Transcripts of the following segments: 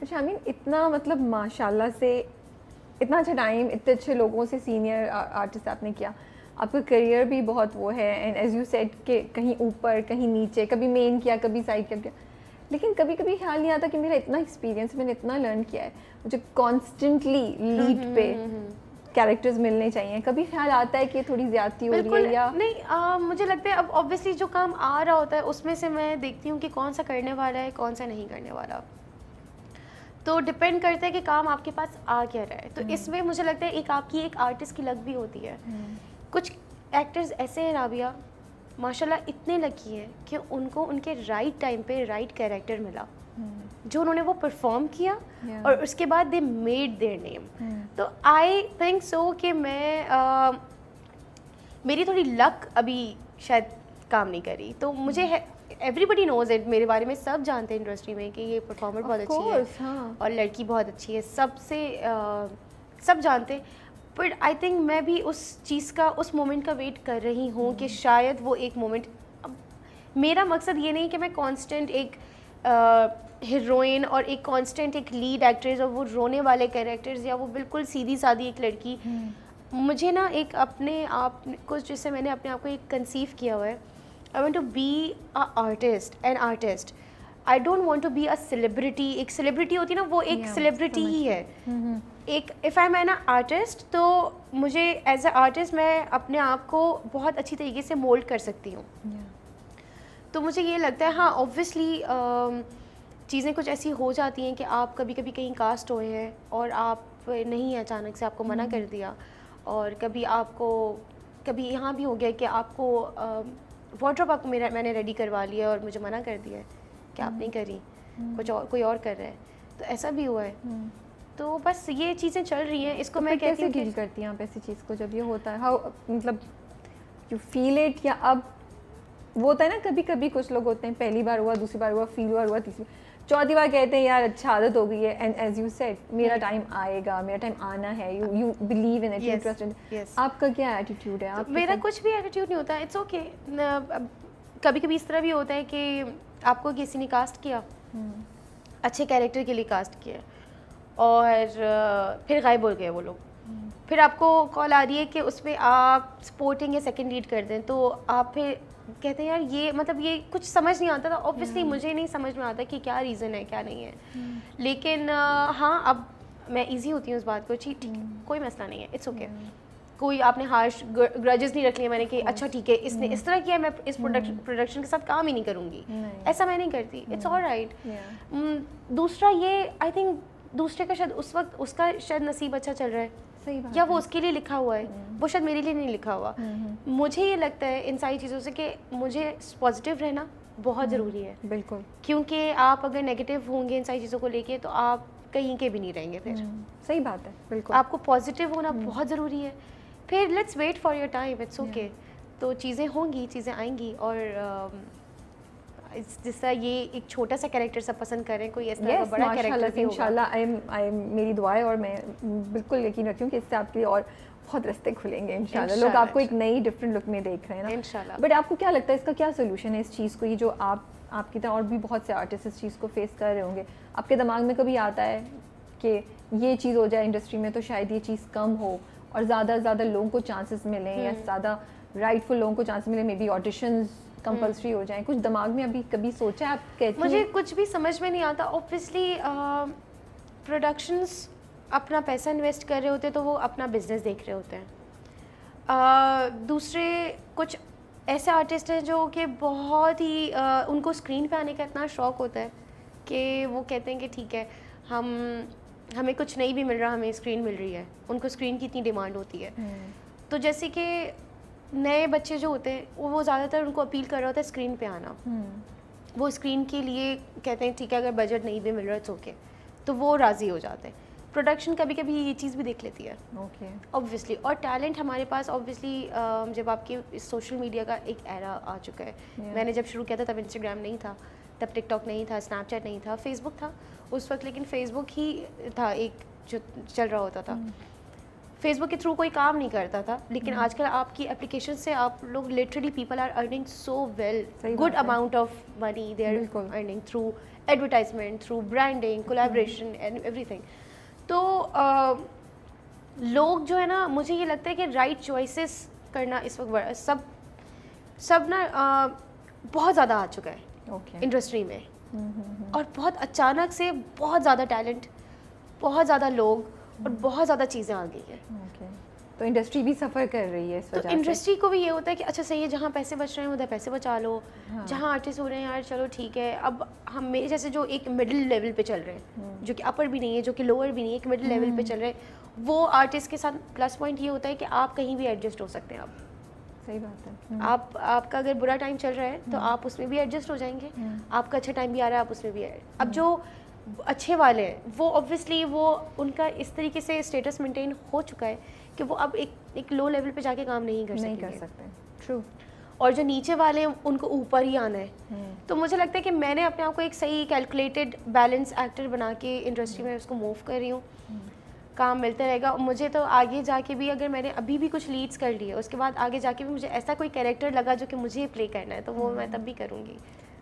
आई अच्छा, मीन इतना मतलब माशाल्लाह से इतना अच्छा टाइम इतने अच्छे लोगों से सीनियर आर्टिस्ट आपने किया आपका करियर भी बहुत वो है एंड एज यू सेट के कहीं ऊपर कहीं नीचे कभी मेन किया कभी साइड किया लेकिन कभी कभी ख्याल नहीं आता कि मेरा इतना एक्सपीरियंस मैंने इतना लर्न किया है मुझे कॉन्स्टेंटली हम्म, लीड पे कैरेक्टर्स हम्म, हम्म, मिलने चाहिए कभी ख्याल आता है कि थोड़ी ज्यादा हो रही है या नहीं आ, मुझे लगता है अब ऑब्वियसली जो काम आ रहा होता है उसमें से मैं देखती हूँ कि कौन सा करने वाला है कौन सा नहीं करने वाला तो डिपेंड करता है कि काम आपके पास आ क्या रहा है तो हम्म। इसमें मुझे लगता है एक आपकी एक आर्टिस्ट की लग भी होती है हम्म। कुछ एक्टर्स ऐसे हैं राबिया माशाल्लाह इतने लकी हैं कि उनको उनके राइट टाइम पे राइट कैरेक्टर मिला हम्म। जो उन्होंने वो परफॉर्म किया yeah. और उसके बाद दे मेड देयर नेम तो आई थिंक सो कि मैं uh, मेरी थोड़ी लक अभी शायद काम नहीं करी तो मुझे है एवरीबडी नोज इट मेरे बारे में सब जानते हैं इंडस्ट्री में कि ये परफॉर्मर बहुत अच्छी है हाँ। और लड़की बहुत अच्छी है सबसे सब जानते हैं बट आई थिंक मैं भी उस चीज़ का उस मोमेंट का वेट कर रही हूँ कि hmm. शायद वो एक मोमेंट मेरा मकसद ये नहीं कि मैं कॉन्स्टेंट एक हीरोइन और एक कॉन्स्टेंट एक लीड एक्ट्रेस और वो रोने वाले कैरेक्टर्स या वो बिल्कुल सीधी सादी एक लड़की hmm. मुझे ना एक अपने आप कुछ जिससे मैंने अपने आप को एक कंसीव किया हुआ है I want to be a artist an artist I don't want to be a celebrity एक सेलिब्रिटी होती है ना वो एक सेलिब्रिटी yeah, ही है mm-hmm. एक if I am an artist तो मुझे एज अ आर्टिस्ट मैं अपने आप को बहुत अच्छी तरीके से मोल्ड कर सकती हूँ yeah. तो मुझे ये लगता है हाँ ऑब्वियसली um, चीज़ें कुछ ऐसी हो जाती हैं कि आप कभी कभी कहीं कास्ट हुए हैं और आप नहीं है अचानक से आपको मना हम्म। कर दिया और कभी आपको कभी यहाँ भी हो गया कि आपको um, वॉड्रॉप आपको मेरा मैंने रेडी करवा लिया और मुझे मना कर दिया है कि आप हम्म। नहीं करी हम्म। कुछ और कोई और कर रहा है तो ऐसा भी हुआ है हम्म। तो बस ये चीज़ें चल रही हैं इसको तो मैं कैसे डील करती हूँ आप ऐसी चीज़ को जब ये होता है हाउ मतलब यू फील इट या अब वो होता है ना कभी कभी कुछ लोग होते हैं पहली बार हुआ दूसरी बार हुआ फील हुआ हुआ तीसरी बार चौथी बार कहते हैं यार अच्छा आदत हो गई है एंड एज यू सेड मेरा टाइम आएगा मेरा टाइम आना है you you believe in it you आपका क्या एटीट्यूड है आप मेरा कुछ भी एटीट्यूड नहीं होता इट्स ओके कभी कभी इस तरह भी होता है कि आपको किसी ने कास्ट किया हम्म। अच्छे कैरेक्टर के लिए कास्ट किया और फिर गायब हो गए वो लोग हम्म। फिर आपको कॉल आ रही है कि उसमें आप सपोर्टिंग या सेकंड लीड कर दें तो आप फिर कहते हैं यार ये मतलब ये कुछ समझ नहीं आता था ऑब्वियसली hmm. मुझे नहीं समझ में आता कि क्या रीज़न है क्या नहीं है hmm. लेकिन हाँ अब मैं ईजी होती हूँ उस बात को ठीक ठीक hmm. कोई मसला नहीं है इट्स ओके okay. कोई आपने हार्श ग्रजेस नहीं रख लिया मैंने कि अच्छा ठीक है इसने इस तरह किया मैं इस प्रोडक्शन प्रोडक्शन के साथ काम ही नहीं करूँगी ऐसा मैं नहीं करती इट्स ऑल राइट दूसरा ये आई थिंक दूसरे का शायद उस वक्त उसका शायद नसीब अच्छा चल रहा है सही या वो उसके लिए लिखा हुआ है हम्म। वो शायद मेरे लिए नहीं लिखा हुआ हम्म, हम्म। मुझे ये लगता है इन सारी चीज़ों से कि मुझे पॉजिटिव रहना बहुत ज़रूरी है बिल्कुल क्योंकि आप अगर नेगेटिव होंगे इन सारी चीज़ों को लेके तो आप कहीं के भी नहीं रहेंगे फिर सही बात है बिल्कुल आपको पॉजिटिव होना बहुत ज़रूरी है फिर let's wait for your time it's okay तो चीज़ें होंगी चीज़ें आएंगी और uh, जिसका ये एक छोटा सा कैरेक्टर सब पसंद करें कोई ऐसा yes, बड़ा कैरेक्टर इंशाल्लाह आई एम आई मेरी दुआएं और मैं बिल्कुल यकीन रखती हूँ कि इससे आपके लिए और बहुत रास्ते खुलेंगे इन लोग आपको एक नई डिफरेंट लुक में देख रहे हैं ना इनशाला बट आपको क्या लगता है इसका क्या सोल्यूशन है इस चीज़ को ये जो आप आपकी तरह और भी बहुत से आर्टिस्ट इस चीज़ को फेस कर रहे होंगे आपके दिमाग में कभी आता है कि ये चीज़ हो जाए इंडस्ट्री में तो शायद ये चीज़ कम हो और ज़्यादा से ज़्यादा लोगों को चांसेस मिलें या हम्म। ज़्यादा राइटफुल लोगों को चांस मिले मे बी ऑडिशंस कंपलसरी हो जाए कुछ दिमाग में अभी कभी सोचा आप कहती मुझे कुछ भी समझ में नहीं आता ऑब्वियसली प्रोडक्शंस अपना पैसा इन्वेस्ट कर रहे होते हैं तो वो अपना बिजनेस देख रहे होते हैं uh, दूसरे कुछ ऐसे आर्टिस्ट हैं जो कि बहुत ही uh, उनको स्क्रीन पे आने का इतना शौक होता है कि वो कहते हैं कि ठीक है हम हमें कुछ नहीं भी मिल रहा हमें स्क्रीन मिल रही है उनको स्क्रीन की इतनी डिमांड होती है hmm. तो जैसे कि नए बच्चे जो होते हैं वो ज़्यादातर उनको अपील कर रहा होता है स्क्रीन पे आना हम्म। वो स्क्रीन के लिए कहते हैं ठीक है अगर बजट नहीं भी मिल रहा है तो ओके तो वो राज़ी हो जाते हैं प्रोडक्शन कभी कभी ये चीज़ भी देख लेती है ओके okay. ऑब्वियसली और टैलेंट हमारे पास ऑब्वियसली जब आपके सोशल मीडिया का एक एरा आ चुका है yeah. मैंने जब शुरू किया था तब इंस्टाग्राम नहीं था तब टिकटॉक नहीं था स्नैपचैट नहीं था फेसबुक था उस वक्त लेकिन फेसबुक ही था एक जो चल रहा होता था हम्म। फेसबुक के थ्रू कोई काम नहीं करता था लेकिन hmm. आजकल आपकी एप्लीकेशन से आप लोग literally people are earning so well good amount of money they are earning through advertisement through branding collaboration and everything तो लोग जो है ना मुझे ये लगता है कि राइट चॉइसेस करना इस वक्त सब सब ना बहुत ज़्यादा आ चुका है okay. इंडस्ट्री में hmm, और बहुत अचानक से बहुत ज़्यादा टैलेंट बहुत ज़्यादा लोग और बहुत ज़्यादा चीज़ें आ गई है तो इंडस्ट्री भी सफ़र कर रही है इस तो वजह तो इंडस्ट्री को भी ये होता है कि अच्छा सही है जहाँ पैसे बच रहे हैं उधर पैसे बचा लो हाँ। जहाँ आर्टिस्ट हो रहे हैं यार चलो ठीक है अब हम मेरे जैसे जो एक मिडिल लेवल पे चल रहे हैं हम्म। जो कि अपर भी नहीं है जो कि लोअर भी नहीं है एक मिडिल लेवल पे हम्म। चल रहे हैं वो आर्टिस्ट के साथ प्लस पॉइंट ये होता है कि आप कहीं भी एडजस्ट हो सकते हैं आप सही बात है हम्म। आप आपका अगर बुरा टाइम चल रहा है तो आप उसमें भी एडजस्ट हो जाएंगे आपका अच्छा टाइम भी आ रहा है आप उसमें भी अब जो अच्छे वाले हैं वो ऑब्वियसली वो उनका इस तरीके से स्टेटस मेंटेन हो चुका है कि वो अब एक एक लो लेवल पे जाके काम नहीं कर नहीं कर सकते ट्रू और जो नीचे वाले हैं उनको ऊपर ही आना है hmm. तो मुझे लगता है कि मैंने अपने आप को एक सही कैलकुलेटेड बैलेंस एक्टर बना के इंडस्ट्री hmm. में उसको मूव कर रही हूँ hmm. काम मिलता रहेगा मुझे तो आगे जाके भी अगर मैंने अभी भी कुछ लीड्स कर लिए उसके बाद आगे जाके भी मुझे ऐसा कोई कैरेक्टर लगा जो कि मुझे प्ले करना है तो वो हम्म। मैं तब भी करूँगी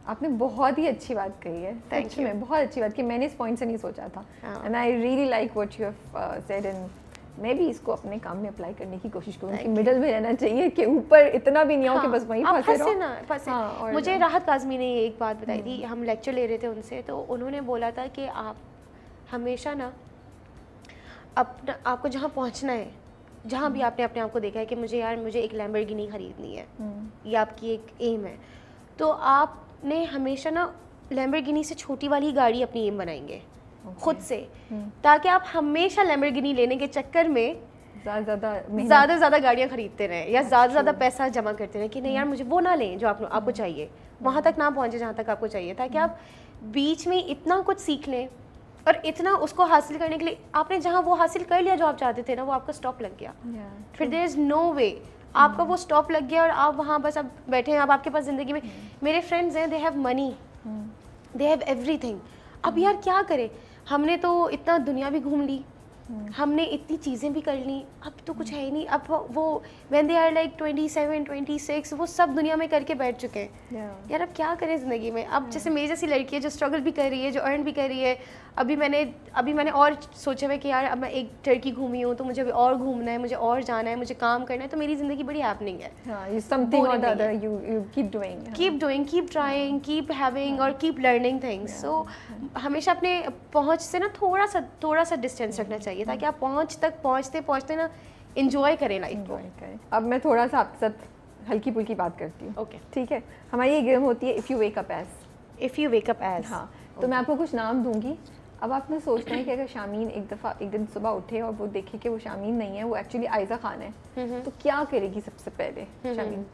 आपने बहुत ही अच्छी बात कही है थैंक यू मैम बहुत अच्छी बात की मैंने इस पॉइंट से नहीं सोचा था and I really like what you said and मैं भी इसको अपने काम में अप्लाई करने की कोशिश करूँ कि मिडल में रहना चाहिए कि ऊपर इतना भी नहीं हो हाँ, कि बस वहीं फंसे ना फंसे हाँ, मुझे राहत काजमी ने ये एक बात बताई थी हम्म। हम लेक्चर ले रहे थे उनसे तो उन्होंने बोला था कि आप हमेशा ना अपना आपको जहाँ पहुँचना है जहाँ भी हम्म। आपने अपने आप को देखा है कि मुझे यार मुझे एक लैम्बर्गिनी खरीदनी है हम्म। ये आपकी एक एम है तो आप अपने हमेशा ना लैम्बरगिनी से छोटी वाली गाड़ी अपनी एम बनाएंगे okay. खुद से hmm. ताकि आप हमेशा लैम्बरगिनी लेने के चक्कर में ज़्यादा ज़्यादा गाड़ियाँ खरीदते रहें या ज़्यादा ज़्यादा पैसा जमा करते रहें कि नहीं यार hmm. मुझे वो ना लें जो आप आपको hmm. चाहिए वहाँ तक ना पहुँचे जहाँ तक आपको चाहिए ताकि आप बीच में इतना कुछ सीख लें और इतना उसको हासिल करने के लिए आपने जहाँ वो हासिल कर लिया जो आप चाहते थे ना वो आपका स्टॉप लग गया yeah, फिर देर इज़ नो वे आपका hmm. वो स्टॉप लग गया और आप वहाँ बस अब बैठे हैं अब आपके पास ज़िंदगी में hmm. मेरे फ्रेंड्स हैं they have money they have every अब hmm. यार क्या करें हमने तो इतना दुनिया भी घूम ली हम्म। हमने इतनी चीज़ें भी कर ली अब तो कुछ है ही नहीं अब वो when they are like twenty seven twenty six वो सब दुनिया में करके बैठ चुके हैं yeah. यार अब क्या करें ज़िंदगी में अब yeah. जैसे हम्म। मेरी जैसी लड़की है जो स्ट्रगल भी कर रही है जो अर्न भी कर रही है अभी मैंने अभी मैंने और सोचा हुआ कि यार अब मैं एक टर्की घूमी हूँ तो मुझे अभी और घूमना है मुझे और जाना है मुझे काम करना है तो मेरी ज़िंदगी बड़ी हैपनिंग है keep keep doing keep trying keep having और कीप लर्निंग थिंग्स सो हमेशा अपने पहुँच से ना थोड़ा सा थोड़ा सा डिस्टेंस रखना चाहिए चाहिए ताकि आप पहुँच तक पहुँचते पहुँचते ना इंजॉय करें लाइफ को अब मैं थोड़ा सा आपके साथ हल्की पुल्की बात करती हूँ ओके ठीक है हमारी ये गेम होती है if you wake up as if you wake up as हाँ तो मैं आपको कुछ नाम दूंगी अब आपने सोचना है कि अगर शामीन एक दफ़ा एक दिन सुबह उठे और वो देखे कि वो शामीन नहीं है वो एक्चुअली आयजा खान है तो क्या करेगी सबसे पहले शामीन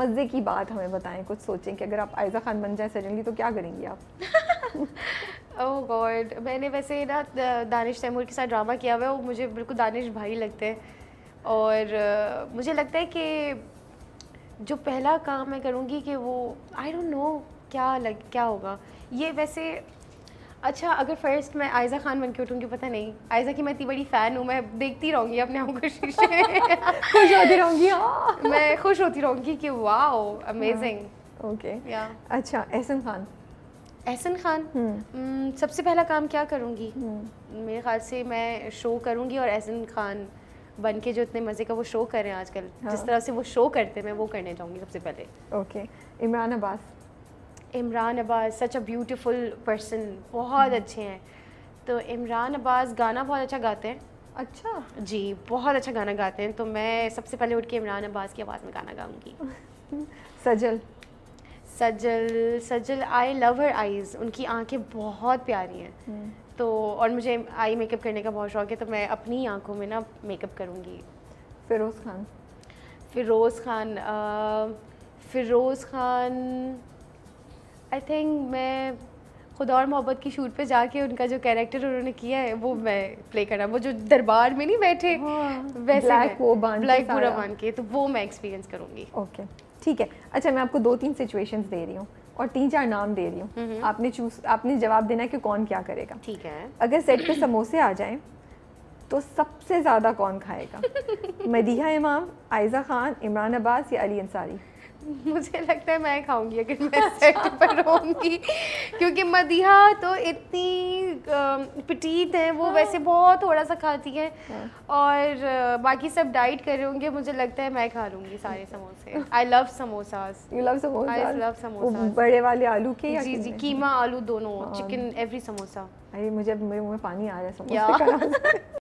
मज़े की बात हमें बताएं कुछ सोचें कि अगर आप आयजा खान बन जाए सडनली तो क्या करेंगी आप ओह oh गॉड मैंने वैसे ना दानिश तैमूर के साथ ड्रामा किया हुआ है वो मुझे बिल्कुल दानिश भाई लगते हैं और uh, मुझे लगता है कि जो पहला काम मैं करूँगी कि वो आई डोंट नो क्या लग क्या होगा ये वैसे अच्छा अगर फर्स्ट मैं आयजा खान बन के उठूँगी पता नहीं आयजा की मैं इतनी बड़ी फ़ैन हूँ मैं देखती रहूँगी अपने आप को शीशे खुश होती रहूँगी हाँ। मैं खुश होती रहूँगी कि वाह अमेजिंग ओके अच्छा एहसन खान एहसन खान हम्म। सबसे पहला काम क्या करूँगी हम्म। मेरे ख्याल से मैं शो करूँगी और एहसन खान बन के जो इतने मज़े का वो शो कर रहे हैं आजकल हाँ। जिस तरह से वो शो करते हैं मैं वो करने जाऊँगी सबसे पहले okay Imran Abbas Imran Abbas such a beautiful person बहुत हम्म। अच्छे हैं तो इमरान अब्बास गाना बहुत अच्छा गाते हैं अच्छा जी बहुत अच्छा गाना गाते हैं तो मैं सबसे पहले उठ के इमरान अब्बास की आवाज़ में गाना गाऊँगी सजल सजल सजल आई लव हर आईज़ उनकी आंखें बहुत प्यारी हैं हम्म। तो और मुझे आई मेकअप करने का बहुत शौक है तो मैं अपनी आंखों में ना मेकअप करूँगी फ़िरोज़ खान फ़िरोज़ खान फ़िरोज़ खान आई थिंक मैं खुदा और मोहब्बत की शूट पे जाके उनका जो कैरेक्टर उन्होंने किया है वो मैं प्ले करना वो जो दरबार में नहीं बैठे हाँ, वैसे ब्लैक वो बांध ब्लैक पूरा बांध के तो वो मैं एक्सपीरियंस करूँगी ओके okay. ठीक है अच्छा मैं आपको दो तीन सिचुएशंस दे रही हूँ और तीन चार नाम दे रही हूँ आपने चूज आपने जवाब देना है कि कौन क्या करेगा ठीक है अगर सेट पे समोसे आ जाएं तो सबसे ज़्यादा कौन खाएगा मदीहा इमाम आयज़ा खान इमरान अब्बास या अली अंसारी मुझे लगता है मैं खाऊंगी अगर मैं सेट पर रहूँगी क्योंकि मदिहा तो इतनी पिटीत है वो वैसे हाँ। बहुत थोड़ा सा खाती है हाँ। और बाकी सब डाइट कर रहे होंगे मुझे लगता है मैं खा लूंगी सारे समोसे I love samosas love samosa I love samosa बड़े वाले आलू के जी जी कीमा आलू दोनों चिकन एवरी समोसा अरे मुझे मेरे मुँह में पानी आ रहा है समोसे